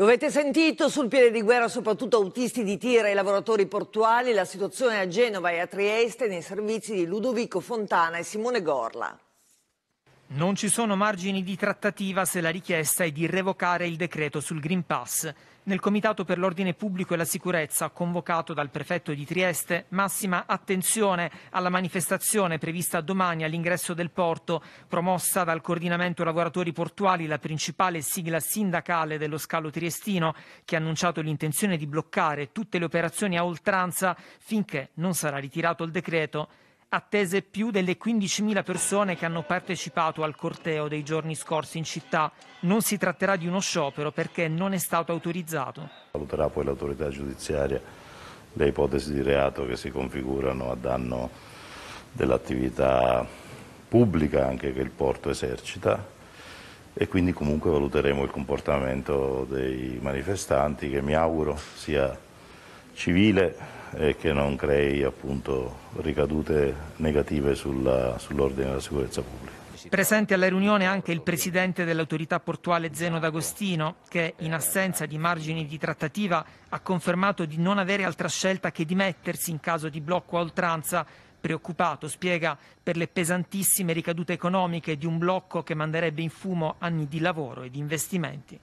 Lo avete sentito sul piede di guerra soprattutto autisti di tira e lavoratori portuali, la situazione a Genova e a Trieste nei servizi di Ludovico Fontana e Simone Gorla. Non ci sono margini di trattativa se la richiesta è di revocare il decreto sul Green Pass. Nel Comitato per l'Ordine Pubblico e la Sicurezza, convocato dal prefetto di Trieste, massima attenzione alla manifestazione prevista domani all'ingresso del porto, promossa dal coordinamento lavoratori portuali, la principale sigla sindacale dello scalo triestino, che ha annunciato l'intenzione di bloccare tutte le operazioni a oltranza finché non sarà ritirato il decreto attese più delle 15.000 persone che hanno partecipato al corteo dei giorni scorsi in città. Non si tratterà di uno sciopero perché non è stato autorizzato. Valuterà poi l'autorità giudiziaria le ipotesi di reato che si configurano a danno dell'attività pubblica anche che il porto esercita e quindi comunque valuteremo il comportamento dei manifestanti che mi auguro sia civile e che non crei appunto, ricadute negative sulla, sull'ordine della sicurezza pubblica. Presente alla riunione anche il presidente dell'autorità portuale Zeno D'Agostino, che in assenza di margini di trattativa ha confermato di non avere altra scelta che dimettersi in caso di blocco a oltranza. Preoccupato, spiega, per le pesantissime ricadute economiche di un blocco che manderebbe in fumo anni di lavoro e di investimenti.